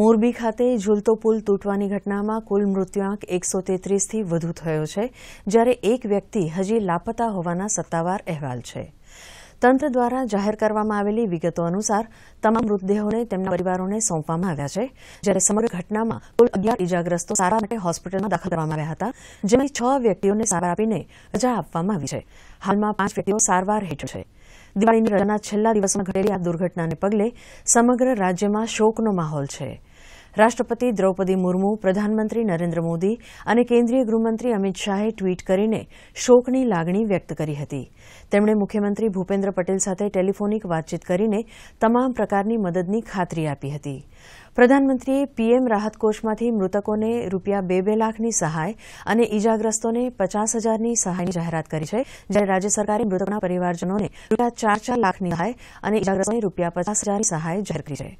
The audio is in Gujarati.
મોરબી ખાતે ઝૂલતો પુલ તૂટવાની ઘટનામાં કુલ મૃત્યુઆંક એકસો તેત્રીસથી વધુ થયો છે જ્યારે એક વ્યક્તિ હજી લાપતા હોવાના સત્તાવાર અહેવાલ છે તંત્ર દ્વારા જાહેર કરવામાં આવેલી વિગતો અનુસાર તમામ મૃતદેહોને તેમના પરિવારોને સોંપવામાં આવ્યા છે જ્યારે સમગ્ર ઘટનામાં કુલ અગિયાર ઇજાગ્રસ્તો સારા માટે હોસ્પિટલમાં દાખલ કરવામાં આવ્યા હતા જેમાં છ વ્યક્તિઓને સારવાર આપીને રજા આપવામાં આવી છે હાલમાં પાંચ વ્યક્તિઓ સારવાર હેઠળ છે દિવાળીની રજાના છેલ્લા દિવસમાં ઘટેલી આ દુર્ઘટનાને પગલે સમગ્ર રાજ્યમાં શોકનો માહોલ છે રાષ્ટ્રપતિ દ્રૌપદી મુર્મુ પ્રધાનમંત્રી નરેન્દ્ર મોદી અને કેન્દ્રીય ગૃહમંત્રી અમિત શાહે ટ્વીટ કરીને શોકની લાગણી વ્યક્ત કરી હતી તેમણે મુખ્યમંત્રી ભૂપેન્દ્ર પટેલ સાથે ટેલિફોનિક વાતચીત કરીને તમામ પ્રકારની મદદની ખાતરી આપી હતી પ્રધાનમંત્રીએ પીએમ રાહત કોષમાંથી મૃતકોને રૂપિયા બે બે લાખની સહાય અને ઇજાગ્રસ્તોને પચાસ હજારની સહાયની જાહેરાત કરી છે જ્યારે રાજ્ય સરકારે મૃતકોના પરિવારજનોને રૂપિયા ચાર ચાર લાખની સહાય અને ઇજાગ્રસ્તોને રૂપિયા પચાસ હજારની સહાય જાહેર કરી છે